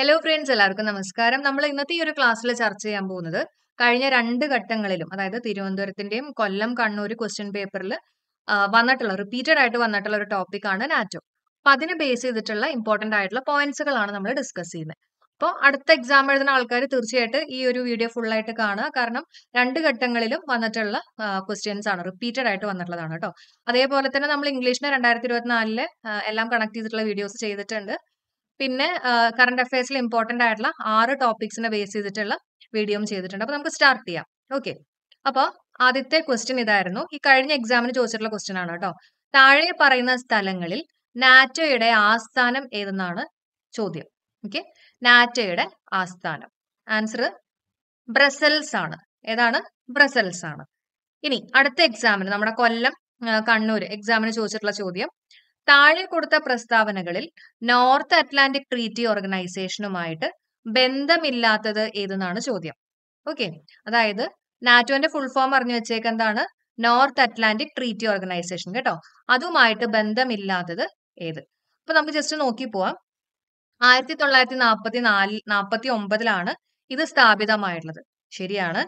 hello friends എല്ലാവർക്കും നമസ്കാരം നമ്മൾ ഇന്നത്തെ ഈ ഒരു ക്ലാസ്സിൽ ചർച്ച ചെയ്യാൻ പോകുന്നത് കഴിഞ്ഞ രണ്ട് ഘട്ടങ്ങളിലും അതായത് തിരുവനന്തപുരത്തിന്റെയും കൊല്ലം കണ്ണൂർ ക്വസ്റ്റ്യൻ പേപ്പറിൽ വന്നിട്ടുള്ള റിപ്പീറ്റഡ് ആയിട്ട് വന്നിട്ടുള്ള ഒരു ആണ് നാറ്റോ അപ്പൊ അതിനെ ബേസ് ചെയ്തിട്ടുള്ള ഇമ്പോർട്ടന്റ് ആയിട്ടുള്ള പോയിന്റ്സുകളാണ് നമ്മൾ ഡിസ്കസ് ചെയ്യുന്നത് അപ്പോൾ അടുത്ത എക്സാം എഴുതുന്ന ആൾക്കാർ തീർച്ചയായിട്ടും ഈ ഒരു വീഡിയോ ഫുൾ ആയിട്ട് കാണുക കാരണം രണ്ട് ഘട്ടങ്ങളിലും വന്നിട്ടുള്ള ക്വസ്റ്റ്യൻസ് ആണ് റിപ്പീറ്റഡ് ആയിട്ട് വന്നിട്ടുള്ളതാണ് കേട്ടോ അതേപോലെ തന്നെ നമ്മൾ ഇംഗ്ലീഷിന് രണ്ടായിരത്തി ഇരുപത്തിനാലിലെ എല്ലാം കണക്ട് ചെയ്തിട്ടുള്ള വീഡിയോസ് ചെയ്തിട്ടുണ്ട് പിന്നെ കറണ്ട് അഫയേഴ്സിൽ ഇമ്പോർട്ടന്റ് ആയിട്ടുള്ള ആറ് ടോപ്പിക്സിനെ ബേസ് ചെയ്തിട്ടുള്ള വീഡിയോയും ചെയ്തിട്ടുണ്ട് അപ്പോൾ നമുക്ക് സ്റ്റാർട്ട് ചെയ്യാം ഓക്കെ അപ്പോൾ ആദ്യത്തെ ക്വസ്റ്റ്യൻ ഇതായിരുന്നു ഈ കഴിഞ്ഞ എക്സാമിന് ചോദിച്ചിട്ടുള്ള ക്വസ്റ്റ്യൻ ആണ് കേട്ടോ താഴെ പറയുന്ന സ്ഥലങ്ങളിൽ നാറ്റോയുടെ ആസ്ഥാനം ഏതെന്നാണ് ചോദ്യം ഓക്കെ നാറ്റോയുടെ ആസ്ഥാനം ആൻസർ ബ്രസൽസ് ആണ് ഏതാണ് ബ്രസൽസ് ആണ് ഇനി അടുത്ത എക്സാമിന് നമ്മുടെ കൊല്ലം കണ്ണൂർ എക്സാമിന് ചോദിച്ചിട്ടുള്ള ചോദ്യം താഴെ കൊടുത്ത പ്രസ്താവനകളിൽ നോർത്ത് അറ്റ്ലാന്റിക് ട്രീറ്റി ഓർഗനൈസേഷനുമായിട്ട് ബന്ധമില്ലാത്തത് ഏതെന്നാണ് ചോദ്യം ഓക്കെ അതായത് നാറ്റോന്റെ ഫുൾ ഫോം അറിഞ്ഞു എന്താണ് നോർത്ത് അറ്റ്ലാന്റിക് ട്രീറ്റി ഓർഗനൈസേഷൻ കേട്ടോ അതുമായിട്ട് ബന്ധമില്ലാത്തത് ഏത് അപ്പൊ നമുക്ക് ജസ്റ്റ് നോക്കി പോവാം ആയിരത്തി തൊള്ളായിരത്തി നാൽപ്പത്തി നാല് നാൽപ്പത്തി ഒമ്പതിലാണ് ഇത് സ്ഥാപിതമായിട്ടുള്ളത് ശരിയാണ്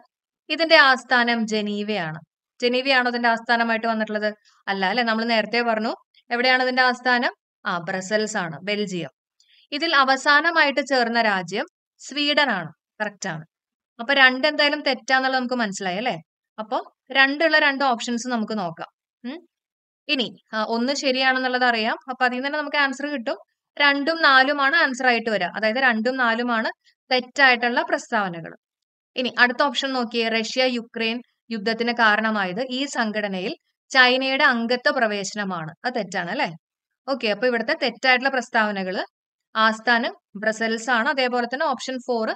ഇതിന്റെ ആസ്ഥാനം ജനീവയാണ് ജനീവയാണോ ഇതിന്റെ ആസ്ഥാനമായിട്ട് വന്നിട്ടുള്ളത് അല്ല അല്ലെ നമ്മൾ നേരത്തെ പറഞ്ഞു എവിടെയാണ് ഇതിന്റെ ആസ്ഥാനം ആ ബ്രസൽസ് ആണ് ബെൽജിയം ഇതിൽ അവസാനമായിട്ട് ചേർന്ന രാജ്യം സ്വീഡൻ ആണ് കറക്റ്റ് ആണ് അപ്പൊ രണ്ട് എന്തായാലും തെറ്റാന്നുള്ളത് നമുക്ക് മനസ്സിലായി അല്ലേ അപ്പൊ രണ്ടുള്ള രണ്ട് ഓപ്ഷൻസ് നമുക്ക് നോക്കാം ഇനി ഒന്ന് ശരിയാണെന്നുള്ളത് അറിയാം അപ്പൊ അതിൽ തന്നെ നമുക്ക് ആൻസർ കിട്ടും രണ്ടും നാലുമാണ് ആൻസർ ആയിട്ട് വരിക അതായത് രണ്ടും നാലുമാണ് തെറ്റായിട്ടുള്ള പ്രസ്താവനകൾ ഇനി അടുത്ത ഓപ്ഷൻ നോക്കിയേ റഷ്യ യുക്രൈൻ യുദ്ധത്തിന് കാരണമായത് ഈ സംഘടനയിൽ ചൈനയുടെ അംഗത്വ പ്രവേശനമാണ് അത് തെറ്റാണ് അല്ലെ ഓക്കെ അപ്പൊ ഇവിടുത്തെ തെറ്റായിട്ടുള്ള പ്രസ്താവനകൾ ആസ്ഥാനം ബ്രസൽസ് ആണ് അതേപോലെ തന്നെ ഓപ്ഷൻ ഫോർ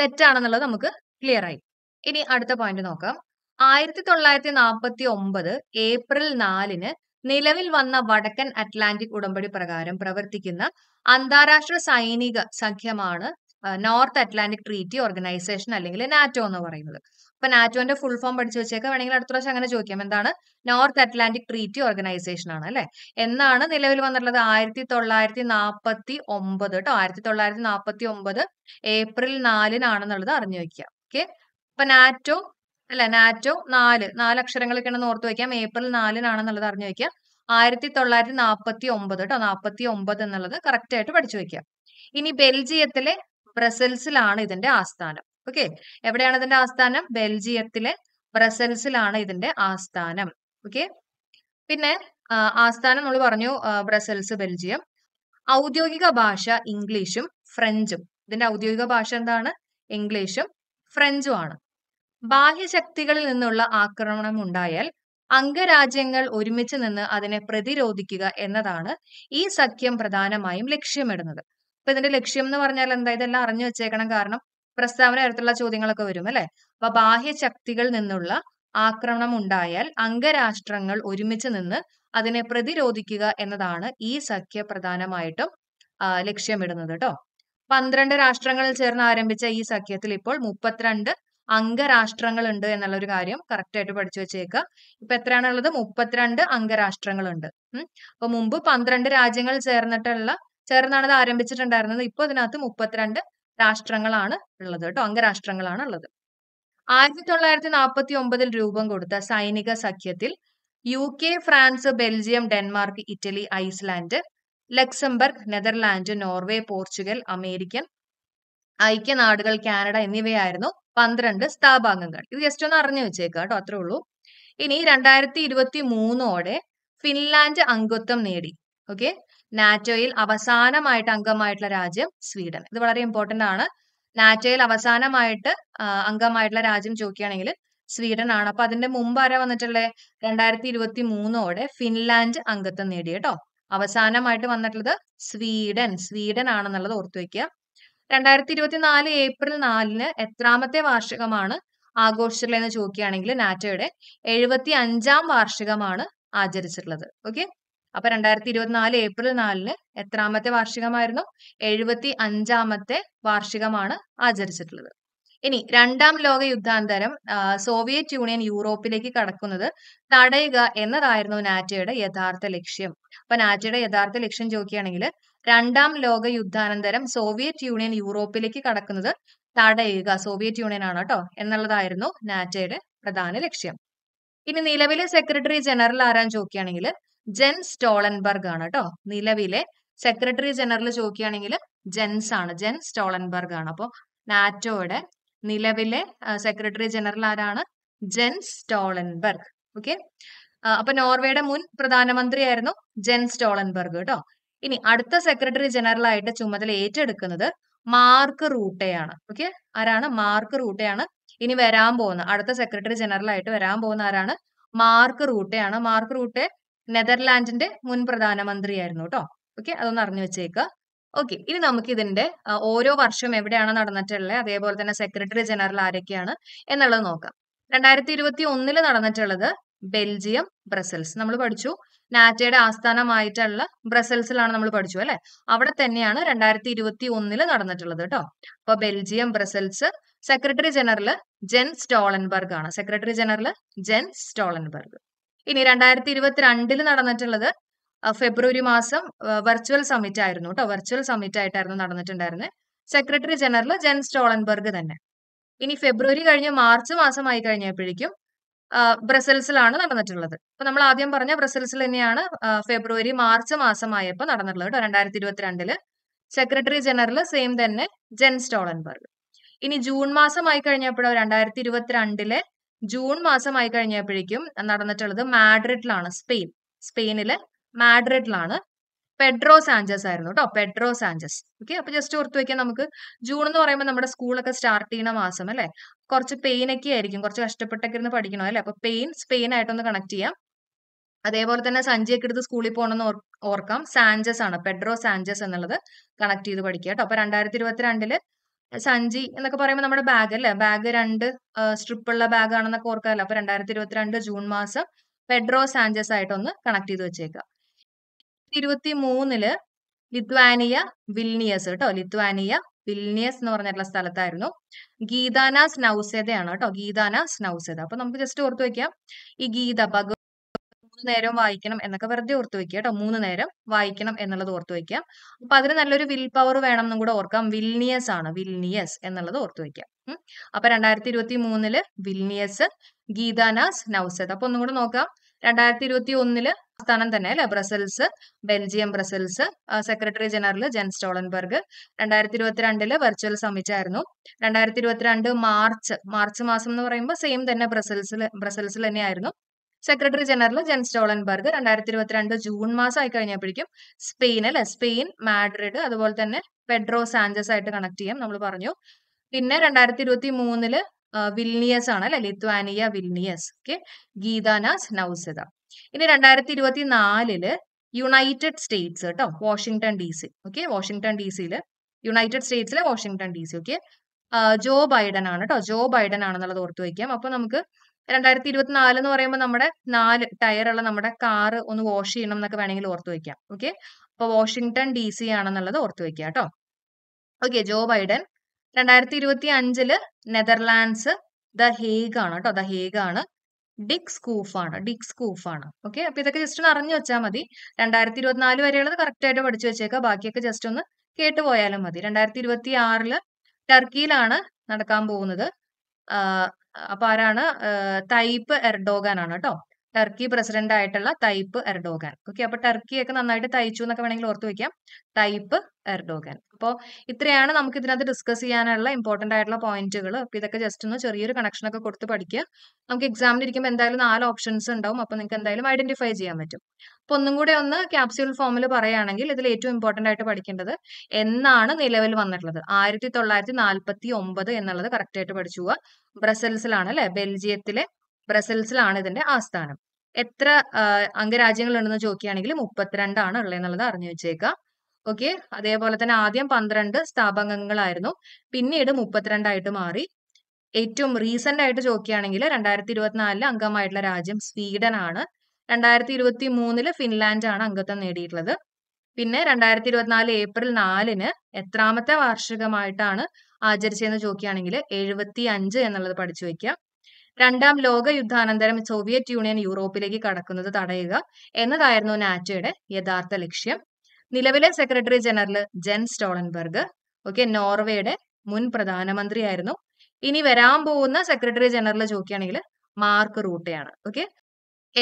തെറ്റാണെന്നുള്ളത് നമുക്ക് ക്ലിയർ ആയി ഇനി അടുത്ത പോയിന്റ് നോക്കാം ആയിരത്തി തൊള്ളായിരത്തി നാൽപ്പത്തി ഒമ്പത് ഏപ്രിൽ നാലിന് നിലവിൽ വന്ന വടക്കൻ അറ്റ്ലാന്റിക് ഉടമ്പടി പ്രകാരം പ്രവർത്തിക്കുന്ന അന്താരാഷ്ട്ര സൈനിക സഖ്യമാണ് നോർത്ത് അറ്റ്ലാന്റിക് ട്രീറ്റി ഓർഗനൈസേഷൻ അല്ലെങ്കിൽ നാറ്റോ എന്ന് പറയുന്നത് അപ്പൊ നാറ്റോന്റെ ഫുൾ ഫോം പഠിച്ചു വെച്ചേക്കാം വേണമെങ്കിൽ അടുത്ത പ്രാവശ്യം അങ്ങനെ ചോദിക്കാം എന്താണ് നോർത്ത് അറ്റ്ലാന്റിക് ട്രീറ്റി ഓർഗനൈസേഷൻ ആണ് അല്ലെ എന്നാണ് നിലവിൽ വന്നിട്ടുള്ളത് ആയിരത്തി തൊള്ളായിരത്തി നാൽപ്പത്തി ഒമ്പത് കേട്ടോ ആയിരത്തി തൊള്ളായിരത്തി നാൽപ്പത്തി ഒമ്പത് ഏപ്രിൽ നാലിനാണെന്നുള്ളത് അറിഞ്ഞു വെക്കുക ഓക്കെ അപ്പൊ നാറ്റോ അല്ല നാറ്റോ നാല് നാല് അക്ഷരങ്ങളൊക്കെയാണെന്ന് ഓർത്ത് വെക്കാം ഏപ്രിൽ നാലിനാണെന്നുള്ളത് അറിഞ്ഞു വയ്ക്കുക ആയിരത്തി തൊള്ളായിരത്തി നാൽപ്പത്തി ഒമ്പത് കേട്ടോ നാൽപ്പത്തി ഒമ്പത് എന്നുള്ളത് കറക്റ്റ് ആയിട്ട് പഠിച്ചു വെക്കുക ഇനി ബെൽജിയത്തിലെ ബ്രസൽസിലാണ് ഇതിന്റെ ആസ്ഥാനം ഓക്കെ എവിടെയാണ് ഇതിന്റെ ആസ്ഥാനം ബെൽജിയത്തിലെ ബ്രസൽസിലാണ് ഇതിന്റെ ആസ്ഥാനം ഓക്കെ പിന്നെ ആസ്ഥാനം നമ്മൾ പറഞ്ഞു ബ്രസൽസ് ബെൽജിയം ഔദ്യോഗിക ഭാഷ ഇംഗ്ലീഷും ഫ്രഞ്ചും ഇതിന്റെ ഔദ്യോഗിക ഭാഷ എന്താണ് ഇംഗ്ലീഷും ഫ്രഞ്ചും ആണ് ബാഹ്യശക്തികളിൽ നിന്നുള്ള ആക്രമണം ഉണ്ടായാൽ അംഗരാജ്യങ്ങൾ ഒരുമിച്ച് നിന്ന് അതിനെ പ്രതിരോധിക്കുക എന്നതാണ് ഈ സഖ്യം പ്രധാനമായും ലക്ഷ്യമിടുന്നത് അപ്പൊ ഇതിന്റെ ലക്ഷ്യം എന്ന് പറഞ്ഞാൽ എന്താ ഇതെല്ലാം അറിഞ്ഞു വെച്ചേക്കണം കാരണം പ്രസ്താവന തരത്തിലുള്ള ചോദ്യങ്ങളൊക്കെ വരും അല്ലെ അപ്പൊ ബാഹ്യ ശക്തികളിൽ നിന്നുള്ള ആക്രമണം ഉണ്ടായാൽ അംഗരാഷ്ട്രങ്ങൾ ഒരുമിച്ച് നിന്ന് അതിനെ പ്രതിരോധിക്കുക എന്നതാണ് ഈ സഖ്യ പ്രധാനമായിട്ടും ലക്ഷ്യമിടുന്നത് കേട്ടോ പന്ത്രണ്ട് രാഷ്ട്രങ്ങളിൽ ചേർന്ന് ആരംഭിച്ച ഈ സഖ്യത്തിൽ ഇപ്പോൾ മുപ്പത്തിരണ്ട് അംഗരാഷ്ട്രങ്ങളുണ്ട് എന്നുള്ള ഒരു കാര്യം കറക്റ്റ് ആയിട്ട് പഠിച്ചു വെച്ചേക്കുക ഇപ്പൊ എത്രയാണുള്ളത് മുപ്പത്തിരണ്ട് അംഗരാഷ്ട്രങ്ങളുണ്ട് അപ്പൊ മുമ്പ് പന്ത്രണ്ട് രാജ്യങ്ങൾ ചേർന്നിട്ടുള്ള ചേർന്നാണ് അത് ആരംഭിച്ചിട്ടുണ്ടായിരുന്നത് ഇപ്പോൾ അതിനകത്ത് മുപ്പത്തിരണ്ട് രാഷ്ട്രങ്ങളാണ് ഉള്ളത് കേട്ടോ അംഗരാഷ്ട്രങ്ങളാണ് ഉള്ളത് ആയിരത്തി തൊള്ളായിരത്തി നാൽപ്പത്തി ഒമ്പതിൽ രൂപം കൊടുത്ത സൈനിക സഖ്യത്തിൽ U K France Belgium Denmark Italy Iceland Luxembourg Netherland Norway Portugal American ഐക്യനാടുകൾ കാനഡ എന്നിവയായിരുന്നു പന്ത്രണ്ട് സ്ഥാപാംഗങ്ങൾ ഇത് ജസ്റ്റ് ഒന്ന് അറിഞ്ഞു വെച്ചേക്കാം കേട്ടോ അത്രേ ഉള്ളൂ ഇനി രണ്ടായിരത്തി ഇരുപത്തി മൂന്നോടെ ഫിൻലാൻഡ് അംഗത്വം നേടി ഓക്കെ നാറ്റോയിൽ അവസാനമായിട്ട് അംഗമായിട്ടുള്ള രാജ്യം സ്വീഡൻ ഇത് വളരെ ഇമ്പോർട്ടന്റ് ആണ് നാറ്റോയിൽ അവസാനമായിട്ട് അംഗമായിട്ടുള്ള രാജ്യം ചോദിക്കുകയാണെങ്കിൽ സ്വീഡൻ ആണ് അപ്പൊ അതിന്റെ മുമ്പ് ആരാ വന്നിട്ടുള്ളത് രണ്ടായിരത്തി ഇരുപത്തി മൂന്നോടെ ഫിൻലാൻഡ് അംഗത്വം നേടി കേട്ടോ അവസാനമായിട്ട് വന്നിട്ടുള്ളത് സ്വീഡൻ സ്വീഡൻ ആണെന്നുള്ളത് ഓർത്തു വെക്കുക രണ്ടായിരത്തി ഇരുപത്തിനാല് ഏപ്രിൽ നാലിന് എത്രാമത്തെ വാർഷികമാണ് ആഘോഷിച്ചിട്ടുള്ളതെന്ന് ചോദിക്കുകയാണെങ്കിൽ നാറ്റോയുടെ എഴുപത്തി അഞ്ചാം വാർഷികമാണ് ആചരിച്ചിട്ടുള്ളത് ഓക്കെ അപ്പൊ രണ്ടായിരത്തി ഇരുപത്തിനാല് ഏപ്രിൽ നാലിന് എത്രാമത്തെ വാർഷികമായിരുന്നു എഴുപത്തി അഞ്ചാമത്തെ വാർഷികമാണ് ആചരിച്ചിട്ടുള്ളത് ഇനി രണ്ടാം ലോക യുദ്ധാന്തരം സോവിയറ്റ് യൂണിയൻ യൂറോപ്പിലേക്ക് കടക്കുന്നത് തടയുക എന്നതായിരുന്നു നാറ്റയുടെ യഥാർത്ഥ ലക്ഷ്യം അപ്പൊ നാറ്റയുടെ യഥാർത്ഥ ലക്ഷ്യം ചോദിക്കുകയാണെങ്കിൽ രണ്ടാം ലോക യുദ്ധാനന്തരം സോവിയറ്റ് യൂണിയൻ യൂറോപ്പിലേക്ക് കടക്കുന്നത് തടയുക സോവിയറ്റ് യൂണിയൻ ആണ് കേട്ടോ എന്നുള്ളതായിരുന്നു നാറ്റയുടെ പ്രധാന ലക്ഷ്യം ഇനി നിലവിലെ സെക്രട്ടറി ജനറൽ ആരാൻ ചോദിക്കുകയാണെങ്കിൽ ജെൻ സ്റ്റോളൻബർഗ് ആണ് കേട്ടോ നിലവിലെ സെക്രട്ടറി ജനറൽ ചോദിക്കുകയാണെങ്കിൽ ജെൻസ് ആണ് ജെൻ സ്റ്റോളൻബർഗ് ആണ് അപ്പോൾ നാറ്റോയുടെ നിലവിലെ സെക്രട്ടറി ജനറൽ ആരാണ് ജെൻ സ്റ്റോളൻബർഗ് ഓക്കെ അപ്പൊ നോർവേയുടെ മുൻ പ്രധാനമന്ത്രി ആയിരുന്നു ജെൻ സ്റ്റോളൻബർഗ് കേട്ടോ ഇനി അടുത്ത സെക്രട്ടറി ജനറൽ ആയിട്ട് ചുമതല ഏറ്റെടുക്കുന്നത് മാർക്ക് റൂട്ടയാണ് ഓക്കെ ആരാണ് മാർക്ക് റൂട്ടയാണ് ഇനി വരാൻ പോകുന്ന അടുത്ത സെക്രട്ടറി ജനറൽ ആയിട്ട് വരാൻ പോകുന്ന ആരാണ് മാർക്ക് റൂട്ടയാണ് മാർക്ക് റൂട്ടെ നെതർലാൻഡിന്റെ മുൻ പ്രധാനമന്ത്രിയായിരുന്നു കേട്ടോ ഓക്കെ അതൊന്ന് അറിഞ്ഞു വെച്ചേക്കുക ഓക്കെ ഇനി നമുക്ക് ഇതിന്റെ ഓരോ വർഷവും എവിടെയാണ് നടന്നിട്ടുള്ളത് അതേപോലെ തന്നെ സെക്രട്ടറി ജനറൽ ആരൊക്കെയാണ് എന്നുള്ളത് നോക്കാം രണ്ടായിരത്തി ഇരുപത്തി ഒന്നില് നടന്നിട്ടുള്ളത് ബെൽജിയം ബ്രസൽസ് നമ്മൾ പഠിച്ചു നാറ്റയുടെ ആസ്ഥാനമായിട്ടുള്ള ബ്രസൽസിലാണ് നമ്മൾ പഠിച്ചു അല്ലെ അവിടെ തന്നെയാണ് രണ്ടായിരത്തി ഇരുപത്തി ഒന്നില് നടന്നിട്ടുള്ളത് കേട്ടോ അപ്പൊ Belgium Brussels secretary general Jen Stoltenberg ആണ് സെക്രട്ടറി ജനറൽ ജെൻ സ്റ്റോളൻബർഗ് ഇനി രണ്ടായിരത്തി ഇരുപത്തിരണ്ടിൽ നടന്നിട്ടുള്ളത് ഫെബ്രുവരി മാസം വെർച്വൽ സമ്മിറ്റ് ആയിരുന്നു കേട്ടോ വെർച്വൽ സമ്മിറ്റ് ആയിട്ടായിരുന്നു നടന്നിട്ടുണ്ടായിരുന്നത് സെക്രട്ടറി ജനറൽ ജെൻ സ്റ്റോളൻബർഗ് തന്നെ ഇനി ഫെബ്രുവരി കഴിഞ്ഞ് മാർച്ച് മാസമായി കഴിഞ്ഞപ്പോഴേക്കും ബ്രസൽസിലാണ് നടന്നിട്ടുള്ളത് അപ്പൊ നമ്മൾ ആദ്യം പറഞ്ഞ ബ്രസൽസിൽ തന്നെയാണ് ഫെബ്രുവരി മാർച്ച് മാസമായപ്പോൾ നടന്നിട്ടുള്ളത് കേട്ടോ രണ്ടായിരത്തി ഇരുപത്തിരണ്ടില് സെക്രട്ടറി ജനറൽ സെയിം തന്നെ ജെൻ സ്റ്റോളൻബർഗ് ഇനി ജൂൺ മാസമായി കഴിഞ്ഞപ്പോഴോ രണ്ടായിരത്തി ഇരുപത്തിരണ്ടിലെ ജൂൺ മാസമായി കഴിഞ്ഞപ്പോഴേക്കും നടന്നിട്ടുള്ളത് മാഡ്രിഡിലാണ് സ്പെയിൻ സ്പെയിനിലെ മാഡ്രിഡിലാണ് പെഡ്രോ സാഞ്ചസ് ആയിരുന്നു കേട്ടോ പെഡ്രോ സാഞ്ചസ് ഓക്കെ അപ്പൊ ജസ്റ്റ് ഓർത്ത് വെക്കാം നമുക്ക് ജൂൺ എന്ന് പറയുമ്പോൾ നമ്മുടെ സ്കൂളൊക്കെ സ്റ്റാർട്ട് ചെയ്യുന്ന മാസം അല്ലെ കുറച്ച് പെയിൻ ഒക്കെ ആയിരിക്കും കുറച്ച് കഷ്ടപ്പെട്ടൊക്കെ ഇരുന്ന് പഠിക്കണം അല്ലെ അപ്പൊ പെയിൻ സ്പെയിൻ ആയിട്ടൊന്ന് കണക്ട് ചെയ്യാം അതേപോലെ തന്നെ സഞ്ചിയൊക്കെ എടുത്ത് സ്കൂളിൽ പോകണമെന്ന് ഓർക്കാം സാഞ്ചസ് ആണ് പെഡ്രോ സാഞ്ചസ് എന്നുള്ളത് കണക്ട് ചെയ്ത് പഠിക്കുക കേട്ടോ അപ്പൊ രണ്ടായിരത്തി ഇരുപത്തിരണ്ടില് സഞ്ചി എന്നൊക്കെ പറയുമ്പോൾ നമ്മുടെ ബാഗ് അല്ലേ ബാഗ് രണ്ട് സ്ട്രിപ്പുള്ള ബാഗ് ആണെന്നൊക്കെ ഓർക്കാമല്ലോ അപ്പൊ രണ്ടായിരത്തി ഇരുപത്തിരണ്ട് ജൂൺ മാസം പെഡ്രോ സാഞ്ചസ് ആയിട്ടൊന്ന് കണക്ട് ചെയ്ത് വെച്ചേക്കാം ഇരുപത്തി മൂന്നില് ലിത്വാനിയ വിൽനിയസ് കേട്ടോ ലിത്വാനിയ വിൽനിയസ് എന്ന് പറഞ്ഞിട്ടുള്ള സ്ഥലത്തായിരുന്നു ഗീതാന സ്നൗസതയാണ് കേട്ടോ ഗീതാന സ്നൗസത അപ്പൊ നമുക്ക് ജസ്റ്റ് ഓർത്ത് വെക്കാം ഈ ഗീത ഭഗവത് മൂന്ന് നേരം വായിക്കണം എന്നൊക്കെ വെറുതെ ഓർത്ത് വെക്കുക കേട്ടോ മൂന്ന് നേരം വായിക്കണം എന്നുള്ളത് ഓർത്ത് വെക്കുക അപ്പൊ അതിന് നല്ലൊരു വിൽ പവർ വേണം എന്നും കൂടെ ഓർക്കാം വിൽനിയസ് ആണ് വിൽനിയസ് എന്നുള്ളത് ഓർത്ത് വെക്കുക അപ്പൊ രണ്ടായിരത്തി ഇരുപത്തി മൂന്നില് വിൽനിയസ് ഗീതാനാസ് നൌസദ് അപ്പൊ ഒന്നും കൂടെ നോക്കാം രണ്ടായിരത്തി ഇരുപത്തി ഒന്നില് സ്ഥാനം തന്നെ അല്ലെ Brussels Belgium Brussels secretary general Jen Stoltenberg രണ്ടായിരത്തി ഇരുപത്തിരണ്ടില് വെർച്വൽ സമ്മിറ്റ് ആയിരുന്നു രണ്ടായിരത്തി ഇരുപത്തിരണ്ട് മാർച്ച് മാർച്ച് മാസം എന്ന് പറയുമ്പോൾ സെയിം തന്നെ ബ്രസൽസിൽ ബ്രസൽസിൽ തന്നെയായിരുന്നു സെക്രട്ടറി ജനറൽ ജെൻ സ്റ്റോളൻബർഗ് രണ്ടായിരത്തി ഇരുപത്തിരണ്ട് ജൂൺ മാസം ആയി കഴിഞ്ഞപ്പോഴേക്കും സ്പെയിൻ അല്ലെ സ്പെയിൻ മാഡ്രിഡ് അതുപോലെ തന്നെ പെഡ്രോ സാഞ്ചസ് ആയിട്ട് കണക്ട് ചെയ്യാം നമ്മൾ പറഞ്ഞു പിന്നെ രണ്ടായിരത്തി ഇരുപത്തി മൂന്നില് വിൽനിയസ് ആണ് അല്ലെ Lithuania Vilnius okay Gitanas Nauseda ഇനി രണ്ടായിരത്തി ഇരുപത്തി നാലില് യുണൈറ്റഡ് സ്റ്റേറ്റ്സ് കേട്ടോ Washington D C okay Washington D സിയിൽ യുണൈറ്റഡ് സ്റ്റേറ്റ്സിലെ Washington D C okay Joe Biden ആണ് കേട്ടോ ജോ ബൈഡൻ ആണെന്നുള്ളത് ഓർത്തു വയ്ക്കാം അപ്പൊ നമുക്ക് രണ്ടായിരത്തി നാല് എന്ന് പറയുമ്പോൾ നമ്മുടെ നാല് ടയറുള്ള നമ്മുടെ കാറ് ഒന്ന് വാഷ് ചെയ്യണം എന്നൊക്കെ വേണമെങ്കിൽ ഓർത്തു വയ്ക്കാം ഓക്കെ അപ്പോൾ വാഷിങ്ടൺ ഡി സി ആണെന്നുള്ളത് ഓർത്തു വയ്ക്കുക കേട്ടോ ഓക്കെ ജോ ബൈഡൻ രണ്ടായിരത്തി ഇരുപത്തി അഞ്ചില് നെതർലാൻഡ്സ് ദ ഹേഗ് ആണ് കേട്ടോ ദ ഹേഗ് ആണ് ഡിക് കൂഫ് ആണ് ഡിക് കൂഫ് ആണ് ഓക്കെ അപ്പൊ ഇതൊക്കെ ജസ്റ്റ് ഒന്ന് അറിഞ്ഞു വെച്ചാൽ മതി രണ്ടായിരത്തി ഇരുപത്തിനാല് വരെയുള്ളത് കറക്റ്റ് ആയിട്ട് പഠിച്ചു വെച്ചേക്കുക ബാക്കിയൊക്കെ ജസ്റ്റ് ഒന്ന് കേട്ടു പോയാലും മതി രണ്ടായിരത്തി ഇരുപത്തി ആറില് ടർക്കിയിലാണ് നടക്കാൻ പോകുന്നത് അപ്പൊ ആരാണ് തൈപ്പ് എർഡോഗാൻ ആണ് കേട്ടോ ടർക്കി പ്രസിഡന്റ് ആയിട്ടുള്ള തൈപ്പ് എർഡോഗാൻ ഓക്കെ അപ്പൊ ടർക്കിയൊക്കെ നന്നായിട്ട് തയ്ച്ചു എന്നൊക്കെ വേണമെങ്കിൽ ഓർത്ത് വെക്കാം തൈപ്പ് എർഡോഗാൻ അപ്പോൾ ഇത്രയാണ് നമുക്ക് ഇതിനകത്ത് ഡിസ്കസ് ചെയ്യാനുള്ള ഇമ്പോർട്ടന്റ് ആയിട്ടുള്ള പോയിന്റുകൾ അപ്പൊ ഇതൊക്കെ ജസ്റ്റ് ഒന്ന് ചെറിയൊരു കണക്ഷൻ ഒക്കെ കൊടുത്ത് പഠിക്കുക നമുക്ക് എക്സാമിന് ഇരിക്കുമ്പോൾ എന്തായാലും നാല് ഓപ്ഷൻസ് ഉണ്ടാവും അപ്പൊ നിങ്ങൾക്ക് എന്തായാലും ഐഡന്റിഫൈ ചെയ്യാൻ പറ്റും അപ്പൊ ഒന്നും കൂടെ ഒന്ന് ക്യാപ്സ്യൂൾ ഫോമിൽ പറയുകയാണെങ്കിൽ ഇതിൽ ഏറ്റവും ഇമ്പോർട്ടന്റ് ആയിട്ട് പഠിക്കേണ്ടത് എന്നാണ് നിലവിൽ വന്നിട്ടുള്ളത് ആയിരത്തി തൊള്ളായിരത്തി നാൽപ്പത്തി ഒമ്പത് എന്നുള്ളത് കറക്റ്റ് ആയിട്ട് പഠിച്ചു ബ്രസൽസിലാണ് അല്ലെ ബെൽജിയത്തിലെ ബ്രസൽസിലാണ് ഇതിന്റെ ആസ്ഥാനം എത്ര അംഗരാജ്യങ്ങൾ ഉണ്ടെന്ന് ചോദിക്കുകയാണെങ്കിൽ മുപ്പത്തിരണ്ടാണ് ഉള്ളതെന്നുള്ളത് അറിഞ്ഞു വെച്ചേക്കുക ഓക്കെ അതേപോലെ തന്നെ ആദ്യം പന്ത്രണ്ട് സ്ഥാപകങ്ങളായിരുന്നു പിന്നീട് മുപ്പത്തിരണ്ടായിട്ട് മാറി ഏറ്റവും റീസെന്റ് ആയിട്ട് ചോദിക്കുകയാണെങ്കിൽ രണ്ടായിരത്തി ഇരുപത്തിനാലില് അംഗമായിട്ടുള്ള രാജ്യം സ്വീഡൻ ആണ് രണ്ടായിരത്തി ഇരുപത്തി മൂന്നില് ഫിൻലാൻഡ് ആണ് അംഗത്വം നേടിയിട്ടുള്ളത് പിന്നെ രണ്ടായിരത്തി ഇരുപത്തിനാല് ഏപ്രിൽ നാലിന് എത്രാമത്തെ വാർഷികമായിട്ടാണ് ആചരിച്ചതെന്ന് ചോദിക്കുകയാണെങ്കിൽ എഴുപത്തി അഞ്ച് എന്നുള്ളത് പഠിച്ചു വയ്ക്കുക രണ്ടാം ലോക യുദ്ധാനന്തരം സോവിയറ്റ് യൂണിയൻ യൂറോപ്പിലേക്ക് കടക്കുന്നത് തടയുക എന്നതായിരുന്നു നാറ്റോയുടെ യഥാർത്ഥ ലക്ഷ്യം നിലവിലെ secretary general Jen Stoltenberg okay നോർവേയുടെ മുൻ പ്രധാനമന്ത്രിയായിരുന്നു ഇനി വരാൻ പോകുന്ന സെക്രട്ടറി ജനറൽ ചോദിക്കുകയാണെങ്കിൽ മാർക്ക് റൂട്ടയാണ് ഓക്കെ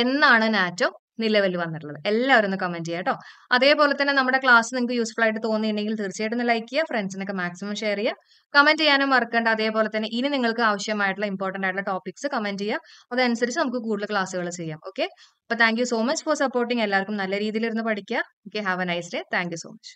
എന്നാണ് നാറ്റോ നിലവിൽ വന്നിട്ടുള്ളത് എല്ലാവരും ഒന്ന് കമന്റ് ചെയ്യാം കേട്ടോ അതേപോലെ തന്നെ നമ്മുടെ ക്ലാസ് നിങ്ങൾക്ക് യൂസ്ഫുൾ ആയിട്ട് തോന്നിയിട്ടുണ്ടെങ്കിൽ തീർച്ചയായിട്ടും ലൈക്ക് ചെയ്യുക ഫ്രണ്ട്സിനൊക്കെ മാക്സിമം ഷെയർ ചെയ്യുക കമന്റ് ചെയ്യാനും മറക്കണ്ട അതേപോലെ തന്നെ ഇനി നിങ്ങൾക്ക് ആവശ്യമായിട്ടുള്ള ഇമ്പോർട്ടന്റ് ആയിട്ടുള്ള ടോപ്പിക്സ് കമന്റ് ചെയ്യുക അതനുസരിച്ച് നമുക്ക് കൂടുതൽ ക്ലാസ്സുകൾ ചെയ്യാം ഓക്കെ അപ്പൊ thank so much for supporting എല്ലാവർക്കും നല്ല രീതിയിൽ ഇരുന്ന് പഠിക്കുക okay have a nice day thank so much